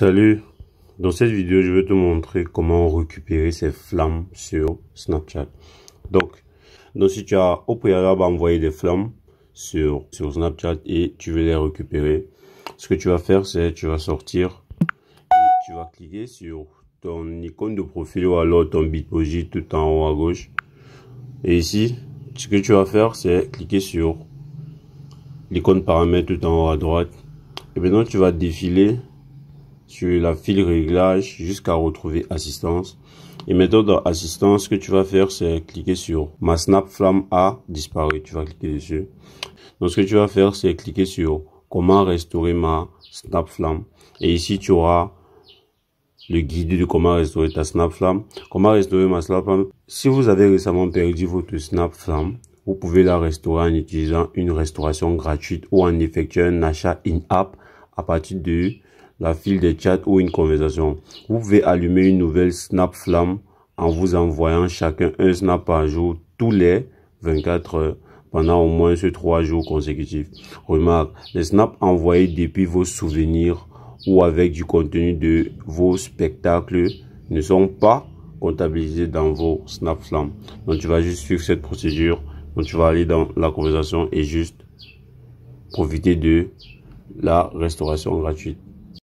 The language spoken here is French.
Salut Dans cette vidéo, je vais te montrer comment récupérer ces flammes sur Snapchat. Donc, donc si tu as au préalable envoyé des flammes sur, Snapchat et tu veux les récupérer, ce que tu vas faire, c'est tu vas sortir tu vas cliquer sur ton icône de profil ou alors ton Bitpoji tout en haut à gauche. Et ici, ce que tu vas faire, c'est cliquer sur l'icône paramètres tout en haut à droite. Et maintenant, tu vas défiler sur la file réglage jusqu'à retrouver assistance. Et méthode assistance, ce que tu vas faire, c'est cliquer sur ma snap a disparu. Tu vas cliquer dessus. Donc, ce que tu vas faire, c'est cliquer sur comment restaurer ma snap Et ici, tu auras le guide de comment restaurer ta snap Comment restaurer ma snap Si vous avez récemment perdu votre snap flamme, vous pouvez la restaurer en utilisant une restauration gratuite ou en effectuant un achat in-app à partir de la file de chat ou une conversation. Vous pouvez allumer une nouvelle Snap Flamme en vous envoyant chacun un Snap par jour tous les 24 heures pendant au moins ces trois jours consécutifs. Remarque, les snaps envoyés depuis vos souvenirs ou avec du contenu de vos spectacles ne sont pas comptabilisés dans vos snap flammes. Donc tu vas juste suivre cette procédure, donc tu vas aller dans la conversation et juste profiter de la restauration gratuite.